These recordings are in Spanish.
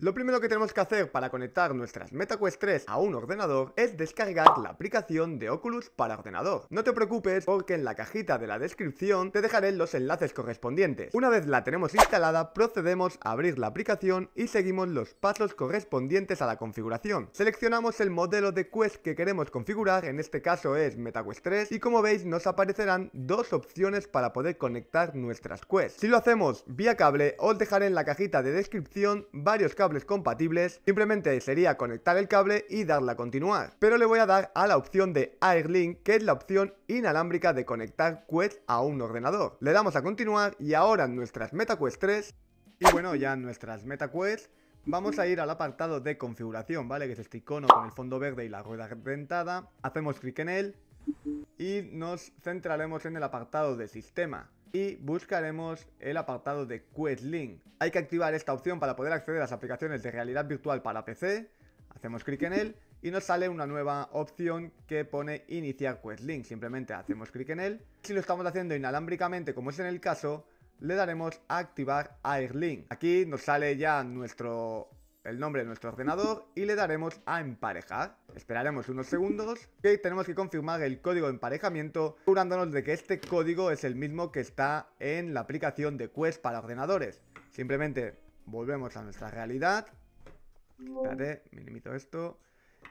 Lo primero que tenemos que hacer para conectar nuestras MetaQuest 3 a un ordenador es descargar la aplicación de Oculus para ordenador. No te preocupes porque en la cajita de la descripción te dejaré los enlaces correspondientes. Una vez la tenemos instalada, procedemos a abrir la aplicación y seguimos los pasos correspondientes a la configuración. Seleccionamos el modelo de Quest que queremos configurar, en este caso es MetaQuest 3, y como veis nos aparecerán dos opciones para poder conectar nuestras Quest. Si lo hacemos vía cable, os dejaré en la cajita de descripción varios cables compatibles, simplemente sería conectar el cable y darle a continuar. Pero le voy a dar a la opción de AirLink, que es la opción inalámbrica de conectar Quest a un ordenador. Le damos a continuar y ahora en nuestras MetaQuest 3, y bueno, ya en nuestras MetaQuest, Vamos a ir al apartado de configuración, ¿vale? Que es este icono con el fondo verde y la rueda dentada. Hacemos clic en él y nos centraremos en el apartado de sistema y buscaremos el apartado de Quest Link. Hay que activar esta opción para poder acceder a las aplicaciones de realidad virtual para PC. Hacemos clic en él y nos sale una nueva opción que pone iniciar Quest Link. Simplemente hacemos clic en él. Si lo estamos haciendo inalámbricamente, como es en el caso, le daremos a activar AirLink. Aquí nos sale ya nuestro el nombre de nuestro ordenador y le daremos a emparejar. Esperaremos unos segundos y tenemos que confirmar el código de emparejamiento asegurándonos de que este código es el mismo que está en la aplicación de Quest para ordenadores. Simplemente volvemos a nuestra realidad. esto.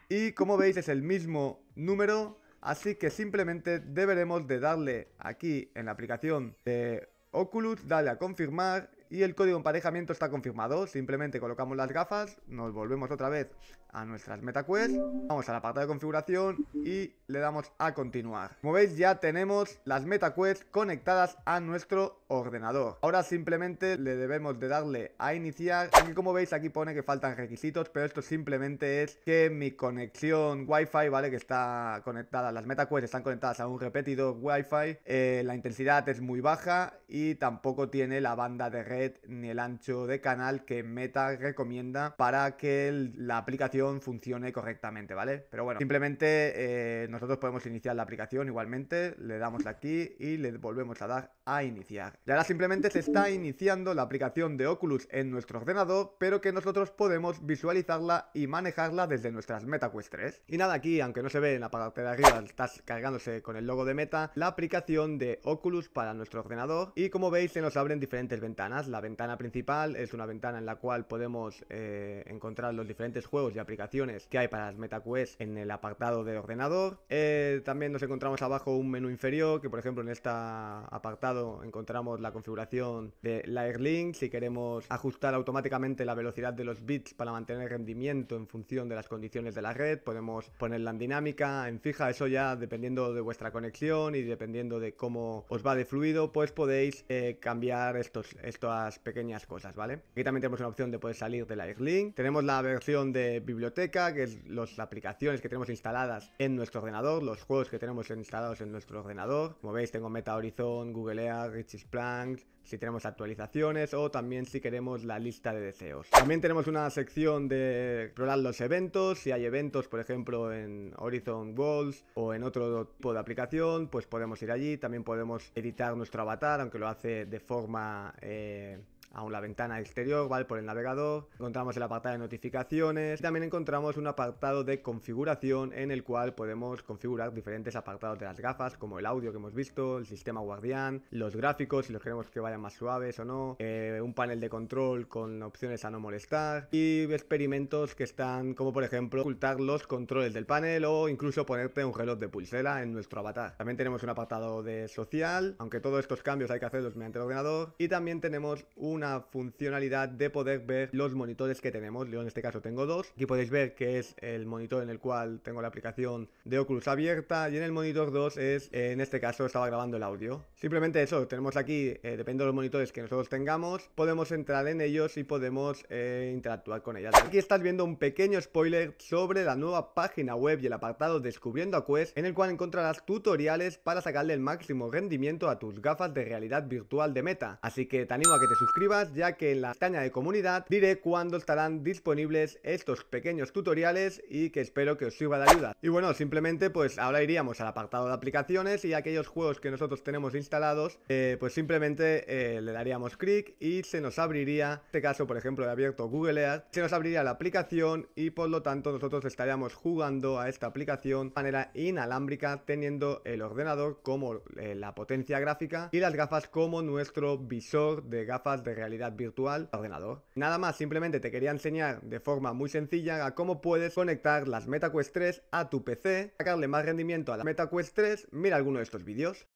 Y como veis es el mismo número, así que simplemente deberemos de darle aquí en la aplicación de Oculus, darle a confirmar y el código de emparejamiento está confirmado. Simplemente colocamos las gafas, nos volvemos otra vez a nuestras MetaQuest, vamos a la parte de configuración y le damos a continuar. Como veis ya tenemos las MetaQuest conectadas a nuestro ordenador. Ahora simplemente le debemos de darle a iniciar, y como veis aquí pone que faltan requisitos, pero esto simplemente es que mi conexión Wi-Fi, ¿vale? Que está conectada, las MetaQuest están conectadas a un repetidor Wi-Fi, eh, la intensidad es muy baja y tampoco tiene la banda de red ni el ancho de canal que Meta recomienda para que la aplicación funcione correctamente, ¿vale? Pero bueno, simplemente eh, nosotros podemos iniciar la aplicación igualmente, le damos aquí y le volvemos a dar a iniciar. Y ahora simplemente se está iniciando la aplicación de Oculus en nuestro ordenador, pero que nosotros podemos visualizarla y manejarla desde nuestras MetaQuest 3. Y nada, aquí, aunque no se ve en la parte de arriba, estás cargándose con el logo de Meta, la aplicación de Oculus para nuestro ordenador y como veis se nos abren diferentes ventanas la ventana principal es una ventana en la cual podemos eh, encontrar los diferentes juegos y aplicaciones que hay para las MetaQuest en el apartado de ordenador. Eh, también nos encontramos abajo un menú inferior que por ejemplo en este apartado encontramos la configuración de Airlink si queremos ajustar automáticamente la velocidad de los bits para mantener rendimiento en función de las condiciones de la red, podemos ponerla en dinámica, en fija, eso ya dependiendo de vuestra conexión y dependiendo de cómo os va de fluido, pues podéis eh, cambiar estos, estos pequeñas cosas, ¿vale? Aquí también tenemos una opción de poder salir de la Airlink. Tenemos la versión de biblioteca, que es las aplicaciones que tenemos instaladas en nuestro ordenador, los juegos que tenemos instalados en nuestro ordenador. Como veis, tengo Meta Horizon, Google Earth, Richie's Plank, si tenemos actualizaciones o también si queremos la lista de deseos. También tenemos una sección de explorar los eventos, si hay eventos por ejemplo en Horizon Worlds o en otro tipo de aplicación, pues podemos ir allí, también podemos editar nuestro avatar, aunque lo hace de forma... Eh, aún la ventana exterior, ¿vale? Por el navegador. Encontramos el apartado de notificaciones. También encontramos un apartado de configuración en el cual podemos configurar diferentes apartados de las gafas, como el audio que hemos visto, el sistema guardián, los gráficos, si los queremos que vayan más suaves o no, eh, un panel de control con opciones a no molestar y experimentos que están como por ejemplo ocultar los controles del panel o incluso ponerte un reloj de pulsera en nuestro avatar. También tenemos un apartado de social, aunque todos estos cambios hay que hacerlos mediante el ordenador y también tenemos una funcionalidad de poder ver los monitores que tenemos. Yo en este caso tengo dos. Aquí podéis ver que es el monitor en el cual tengo la aplicación de Oculus abierta y en el monitor 2 es, eh, en este caso, estaba grabando el audio. Simplemente eso, tenemos aquí, eh, depende de los monitores que nosotros tengamos, podemos entrar en ellos y podemos eh, interactuar con ellas. Aquí estás viendo un pequeño spoiler sobre la nueva página web y el apartado Descubriendo a Quest, en el cual encontrarás tutoriales para sacarle el máximo rendimiento a tus gafas de realidad virtual de Meta. Así que te animo a que te suscribas ya que en la pestaña de comunidad diré cuándo estarán disponibles estos pequeños tutoriales y que espero que os sirva de ayuda. Y bueno, simplemente pues ahora iríamos al apartado de aplicaciones y aquellos juegos que nosotros tenemos instalados eh, pues simplemente eh, le daríamos clic y se nos abriría, en este caso por ejemplo he abierto Google Earth, se nos abriría la aplicación y por lo tanto nosotros estaríamos jugando a esta aplicación de manera inalámbrica teniendo el ordenador como eh, la potencia gráfica y las gafas como nuestro visor de gafas de realidad virtual ordenador. Nada más, simplemente te quería enseñar de forma muy sencilla a cómo puedes conectar las MetaQuest 3 a tu PC, sacarle más rendimiento a la MetaQuest 3, mira alguno de estos vídeos.